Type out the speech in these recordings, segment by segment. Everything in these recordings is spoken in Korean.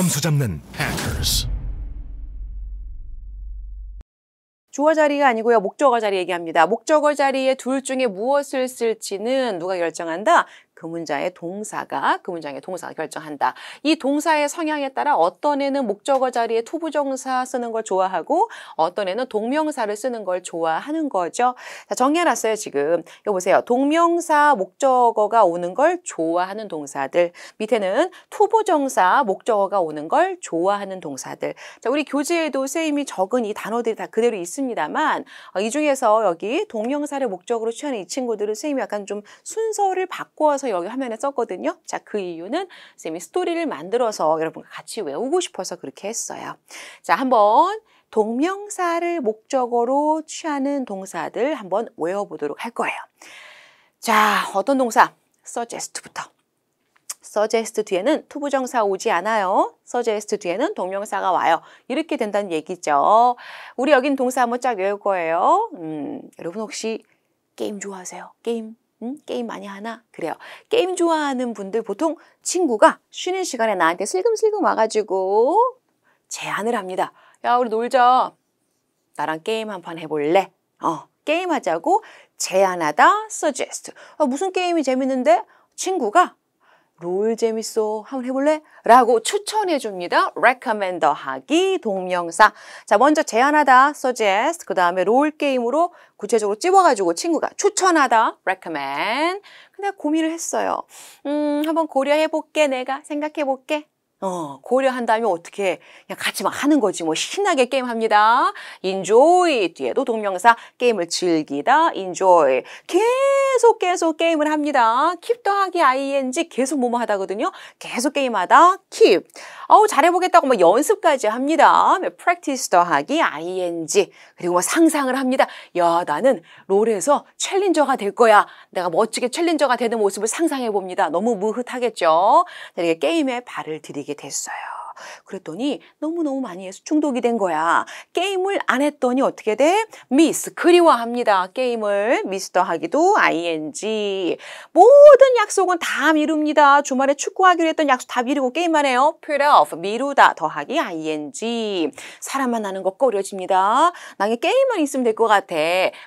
점수 잡는 h a c 주어 자리가 아니고요. 목적어 자리 얘기합니다. 목적어 자리에 둘 중에 무엇을 쓸지는 누가 결정한다? 그 문장의 동사가 그 문장의 동사가 결정한다. 이 동사의 성향에 따라 어떤 애는 목적어 자리에 투부정사 쓰는 걸 좋아하고 어떤 애는 동명사를 쓰는 걸 좋아하는 거죠. 자, 정해놨어요, 지금. 여거 보세요. 동명사 목적어가 오는 걸 좋아하는 동사들. 밑에는 투부정사 목적어가 오는 걸 좋아하는 동사들. 자, 우리 교재에도 쌤이 적은 이 단어들이 다 그대로 있습니다만 어, 이 중에서 여기 동명사를 목적으로 취하는 이 친구들은 쌤이 약간 좀 순서를 바꿔서 그서 여기 화면에 썼거든요. 자, 그 이유는 선생님이 스토리를 만들어서 여러분과 같이 외우고 싶어서 그렇게 했어요. 자, 한번 동명사를 목적으로 취하는 동사들 한번 외워보도록 할 거예요. 자, 어떤 동사? suggest부터. suggest 뒤에는 투부정사 오지 않아요. suggest 뒤에는 동명사가 와요. 이렇게 된다는 얘기죠. 우리 여긴 동사 한번 쫙 외울 거예요. 음, 여러분 혹시 게임 좋아하세요? 게임 응? 게임 많이 하나? 그래요. 게임 좋아하는 분들 보통 친구가 쉬는 시간에 나한테 슬금슬금 와가지고 제안을 합니다. 야, 우리 놀자. 나랑 게임 한 판 해볼래? 어, 게임하자고 제안하다, suggest. 아, 무슨 게임이 재밌는데? 친구가 롤 재밌어. 한번 해볼래? 라고 추천해 줍니다. r e c o m m e n d 하기 동명사. 자, 먼저 제안하다, suggest. 그 다음에 롤 게임으로 구체적으로 찝어가지고 친구가 추천하다, recommend. 근데 고민을 했어요. 음, 한번 고려해볼게. 내가 생각해볼게. 어, 고려한 다음에 어떻게 그냥 같이 막 하는 거지 뭐 신나게 게임합니다. enjoy 뒤에도 동명사 게임을 즐기다 enjoy 계속 계속 게임을 합니다. keep 더하기 ing 계속 뭐뭐 하다거든요. 계속 게임하다 keep 아우 잘해보겠다고 막 연습까지 합니다. 네, practice 더하기 ing 그리고 뭐 상상을 합니다. 야 나는 롤에서 챌린저가 될 거야. 내가 멋지게 챌린저가 되는 모습을 상상해봅니다. 너무 무흐하겠죠. 이렇게 게임에 발을 들이게 되게 됐어요. 그랬더니 너무너무 많이 해서 중독이 된 거야. 게임을 안 했더니 어떻게 돼? 미스 그리워합니다. 게임을 미스터 하기도 ing 모든 약속은 다 미룹니다. 주말에 축구하기로 했던 약속 다 미루고 게임만 해요. put off 미루다 더하기 ing 사람 만나는 거 꺼려집니다. 나게 게임만 있으면 될 것 같아.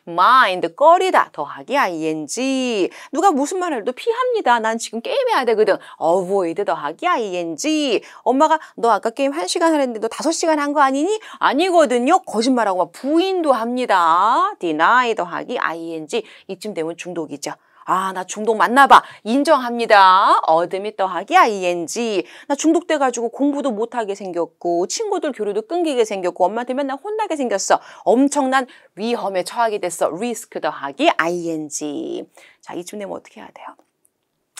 mind 꺼리다 더하기 ing 누가 무슨 말을 해도 피합니다. 난 지금 게임해야 되거든. avoid 더하기 ing 엄마가 너 아까 게임 1시간 하랬는데 너 5시간 한 거 아니니? 아니거든요. 거짓말하고 막 부인도 합니다. deny 더하기 ing 이쯤 되면 중독이죠. 아, 나 중독 맞나 봐. 인정합니다. 어드밋 더하기 ing. 나 중독돼가지고 공부도 못하게 생겼고 친구들 교류도 끊기게 생겼고 엄마한테 맨날 혼나게 생겼어. 엄청난 위험에 처하게 됐어. 리스크 더하기 ing. 자, 이쯤 되면 어떻게 해야 돼요?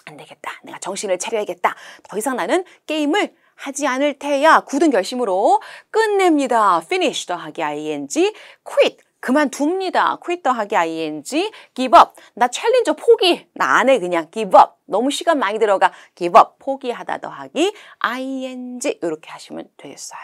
안 되겠다. 내가 정신을 차려야겠다. 더 이상 나는 게임을 하지 않을 테야 굳은 결심으로 끝냅니다. finish 더하기 ing, quit 그만둡니다. quit 더하기 ing, give up 나 챌린저 포기 나안해 그냥 give up 너무 시간 많이 들어가 give up 포기하다 더하기 ing 이렇게 하시면 되겠어요.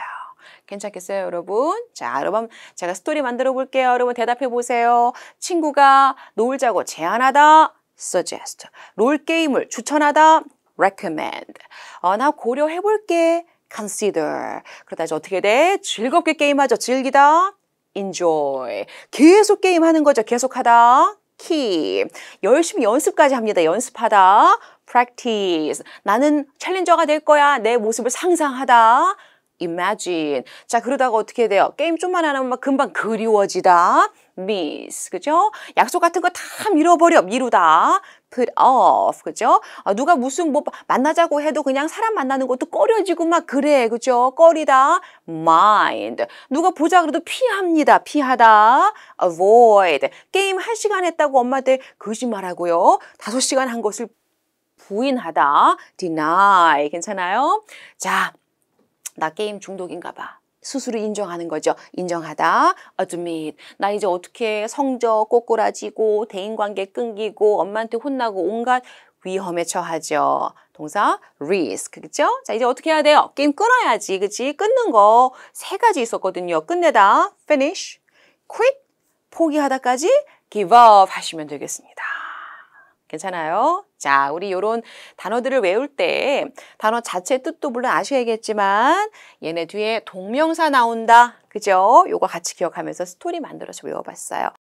괜찮겠어요, 여러분? 자, 여러분, 제가 스토리 만들어 볼게요. 여러분, 대답해 보세요. 친구가 놀자고 제안하다, suggest. 롤게임을 추천하다, recommend. 어, 나 고려해 볼게. consider. 그러다 이제 어떻게 돼? 즐겁게 게임하죠. 즐기다. enjoy. 계속 게임하는 거죠. 계속하다. keep. 열심히 연습까지 합니다. 연습하다. practice. 나는 챌린저가 될 거야. 내 모습을 상상하다. imagine. 자, 그러다가 어떻게 돼요? 게임 좀만 안 하면 막 금방 그리워지다. miss. 그죠? 약속 같은 거 다 밀어버려. 미루다. put off. 그죠? 아, 누가 무슨 뭐 만나자고 해도 그냥 사람 만나는 것도 꺼려지고 막 그래. 그죠? 꺼리다. mind. 누가 보자 그래도 피합니다. 피하다. avoid. 게임 한 시간 했다고 엄마들 한 거짓말하고요. 다섯 시간 한 것을 부인하다. deny. 괜찮아요? 자, 나 게임 중독인가 봐. 스스로 인정하는 거죠. 인정하다. admit. 나 이제 어떻게 성적 꼬꾸라지고 대인관계 끊기고 엄마한테 혼나고 온갖 위험에 처하죠. 동사 risk. 그죠? 자, 이제 어떻게 해야 돼요? 게임 끊어야지. 그치? 끊는 거 세 가지 있었거든요. 끝내다. finish. quit. 포기하다까지 give up 하시면 되겠습니다. 괜찮아요? 자, 우리 요런 단어들을 외울 때 단어 자체 뜻도 물론 아셔야겠지만 얘네 뒤에 동명사 나온다. 그죠? 요거 같이 기억하면서 스토리 만들어서 외워봤어요.